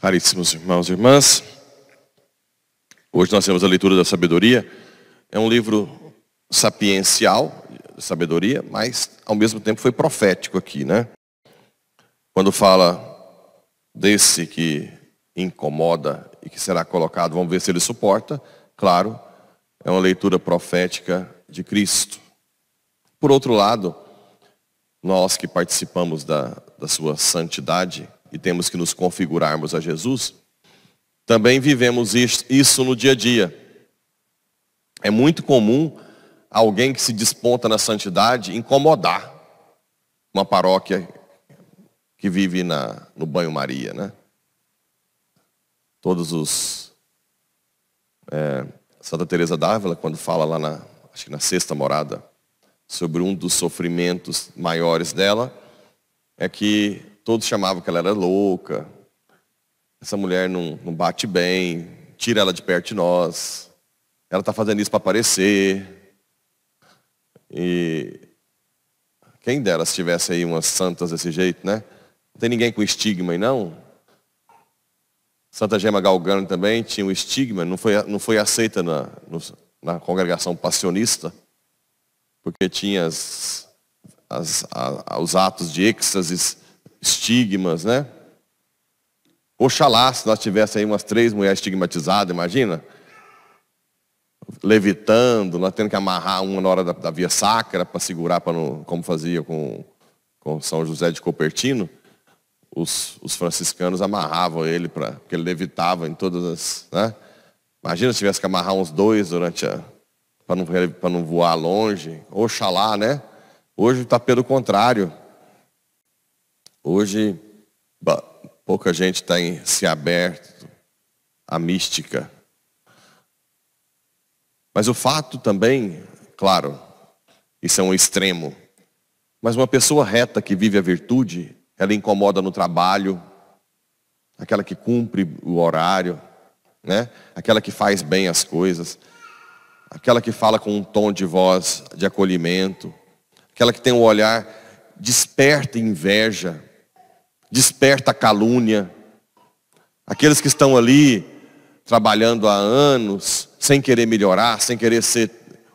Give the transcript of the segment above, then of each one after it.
Caríssimos irmãos e irmãs, hoje nós temos a leitura da sabedoria. É um livro sapiencial, sabedoria, mas ao mesmo tempo foi profético aqui, né? Quando fala desse que incomoda e que será colocado, vamos ver se ele suporta, claro, é uma leitura profética de Cristo. Por outro lado, nós que participamos da, da sua santidade, e temos que nos configurarmos a Jesus, também vivemos isso no dia a dia. É muito comum alguém que se desponta na santidade incomodar uma paróquia que vive na, no banho-maria, né? Todos os... É, Santa Teresa d'Ávila, quando fala lá na, acho que na sexta morada, sobre um dos sofrimentos maiores dela, é que todos chamavam que ela era louca. Essa mulher não, não bate bem, tira ela de perto de nós. Ela está fazendo isso para aparecer. E quem dera se tivesse aí umas santas desse jeito, né? Não tem ninguém com estigma aí não? Santa Gema Galgano também tinha um estigma, não foi, não foi aceita na, na congregação passionista, porque tinha as, as, a, os atos de êxtases estigmas, né? Oxalá se nós tivéssemos aí umas três mulheres estigmatizadas, imagina? Levitando, nós tendo que amarrar uma na hora da, da via sacra para segurar, pra não, como fazia com, com São José de Copertino. Os, os, franciscanos amarravam ele, pra, porque ele levitava em todas as. Né? Imagina se tivesse que amarrar uns dois durante a. para não, para não voar longe. Oxalá, né? Hoje está pelo contrário. Hoje, pouca gente tem tá se aberto à mística. Mas o fato também, claro, isso é um extremo. Mas uma pessoa reta que vive a virtude, ela incomoda no trabalho, aquela que cumpre o horário, né? aquela que faz bem as coisas, aquela que fala com um tom de voz de acolhimento, aquela que tem um olhar desperta inveja, desperta a calúnia. Aqueles que estão ali trabalhando há anos, sem querer melhorar, sem querer ser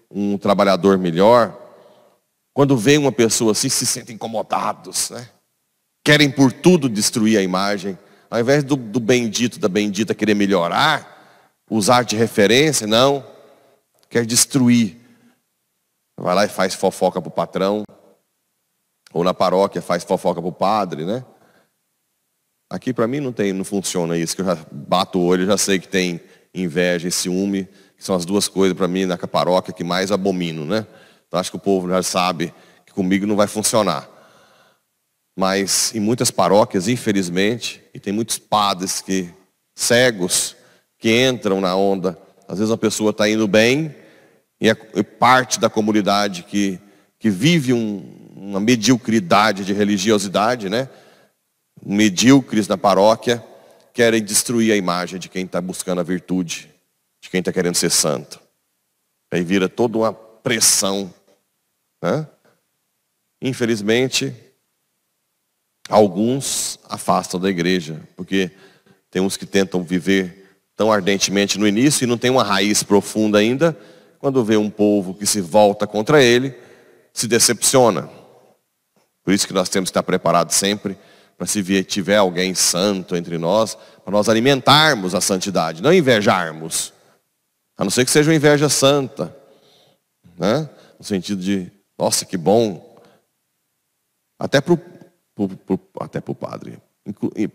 um trabalhador melhor, quando vem uma pessoa assim, se sentem incomodados, né? Querem por tudo destruir a imagem. Ao invés do, do bendito, da bendita querer melhorar, usar de referência, não. Quer destruir. Vai lá e faz fofoca para o patrão. Ou na paróquia faz fofoca para o padre, né? Aqui para mim não, tem, não funciona isso, que eu já bato o olho, já sei que tem inveja e ciúme, que são as duas coisas para mim na paróquia que mais abomino, né? Então acho que o povo já sabe que comigo não vai funcionar. Mas em muitas paróquias, infelizmente, e tem muitos padres que cegos que entram na onda. Às vezes a pessoa está indo bem e é parte da comunidade que, que vive um, uma mediocridade de religiosidade, né? medíocres na paróquia querem destruir a imagem de quem está buscando a virtude, de quem está querendo ser santo. Aí vira toda uma pressão. Né? Infelizmente, alguns afastam da igreja, porque tem uns que tentam viver tão ardentemente no início e não tem uma raiz profunda ainda. Quando vê um povo que se volta contra ele, se decepciona. Por isso que nós temos que estar preparados sempre para se tiver alguém santo entre nós, para nós alimentarmos a santidade, não invejarmos. A não ser que seja uma inveja santa. Né? No sentido de, nossa, que bom. Até para o padre.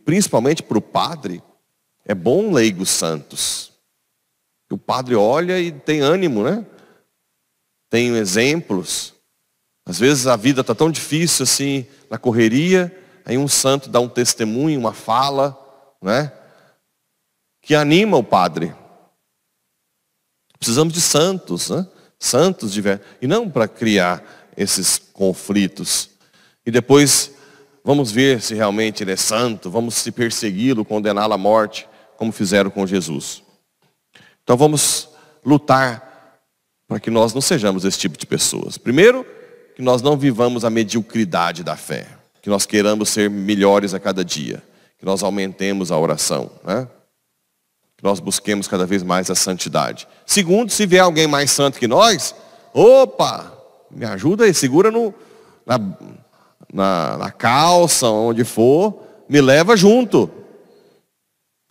principalmente para o padre, é bom leigos santos. O padre olha e tem ânimo, né? Tem exemplos. Às vezes a vida está tão difícil assim, na correria, aí um santo dá um testemunho, uma fala, né? Que anima o padre. Precisamos de santos, né? Santos de ver... e não para criar esses conflitos. E depois vamos ver se realmente ele é santo, vamos se persegui-lo, condená-lo à morte, como fizeram com Jesus. Então vamos lutar para que nós não sejamos esse tipo de pessoas. Primeiro, que nós não vivamos a mediocridade da fé que nós queiramos ser melhores a cada dia, que nós aumentemos a oração, né? que nós busquemos cada vez mais a santidade. Segundo, se vier alguém mais santo que nós, opa, me ajuda aí, segura no, na, na, na calça, onde for, me leva junto.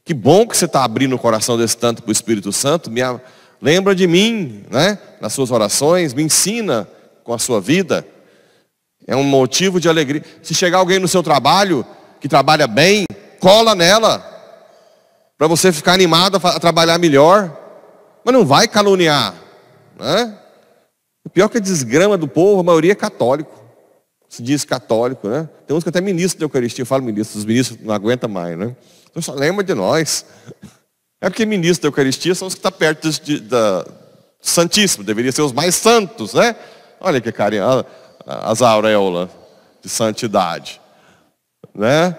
Que bom que você está abrindo o coração desse tanto para o Espírito Santo, me, lembra de mim, né? nas suas orações, me ensina com a sua vida é um motivo de alegria. Se chegar alguém no seu trabalho que trabalha bem, cola nela, para você ficar animado a trabalhar melhor, mas não vai caluniar, né? O pior é que a desgrama do povo, a maioria é católico, se diz católico, né? Tem uns que até ministro da Eucaristia, eu falo ministro, os ministros não aguentam mais, né? Então só lembra de nós. É porque ministro da Eucaristia são os que estão tá perto de, da Santíssimo, deveria ser os mais santos, né? Olha que carinha as auréolas de santidade, né?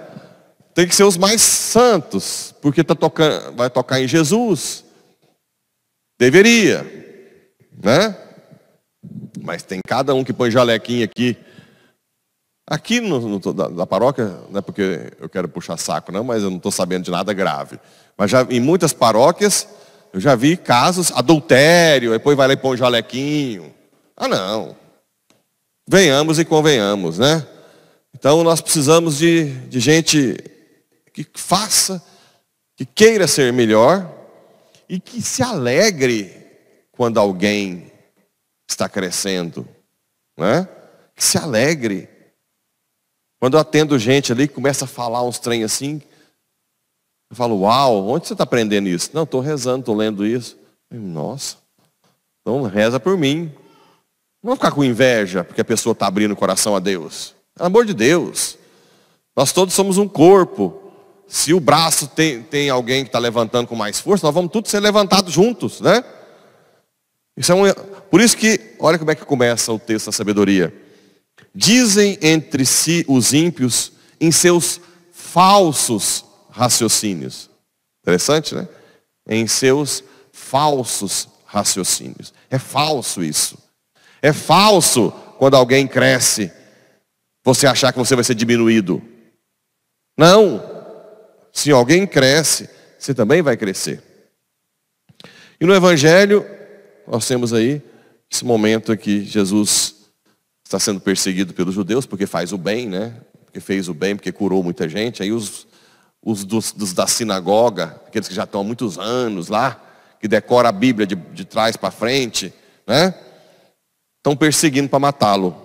Tem que ser os mais santos, porque tá tocando, vai tocar em Jesus. Deveria, né? Mas tem cada um que põe jalequinho aqui. Aqui no, no da, da, paróquia, não é porque eu quero puxar saco, não, mas eu não estou sabendo de nada grave. Mas já em muitas paróquias eu já vi casos, adultério, depois vai lá e põe um jalequinho. Ah não, Venhamos e convenhamos, né? Então nós precisamos de, de gente que faça, que queira ser melhor e que se alegre quando alguém está crescendo, né? Que se alegre. Quando eu atendo gente ali que começa a falar uns trem assim, eu falo, uau, onde você está aprendendo isso? Não, estou rezando, estou lendo isso. Eu, Nossa, então reza por mim. Não ficar com inveja porque a pessoa está abrindo o coração a Deus. Pelo amor de Deus. Nós todos somos um corpo. Se o braço tem, tem alguém que está levantando com mais força, nós vamos todos ser levantados juntos, né? Isso é um, por isso que, olha como é que começa o texto da sabedoria. Dizem entre si os ímpios em seus falsos raciocínios. Interessante, né? Em seus falsos raciocínios. É falso isso. É falso quando alguém cresce, você achar que você vai ser diminuído. Não. Se alguém cresce, você também vai crescer. E no Evangelho, nós temos aí esse momento que Jesus está sendo perseguido pelos judeus, porque faz o bem, né? Porque fez o bem, porque curou muita gente. Aí os, os dos, dos da sinagoga, aqueles que já estão há muitos anos lá, que decora a Bíblia de, de trás para frente, né? estão perseguindo para matá-lo.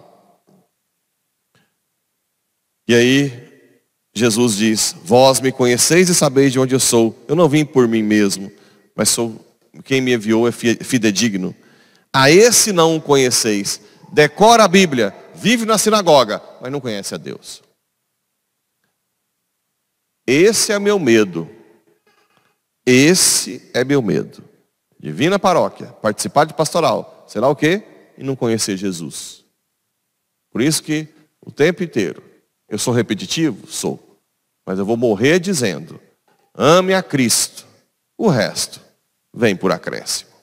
E aí Jesus diz: Vós me conheceis e sabeis de onde eu sou. Eu não vim por mim mesmo, mas sou quem me enviou é fidedigno. A esse não o conheceis. Decora a Bíblia, vive na sinagoga, mas não conhece a Deus. Esse é meu medo. Esse é meu medo. Divina paróquia, participar de pastoral. Será o quê? e não conhecer Jesus. Por isso que o tempo inteiro, eu sou repetitivo? Sou. Mas eu vou morrer dizendo, ame a Cristo. O resto vem por acréscimo.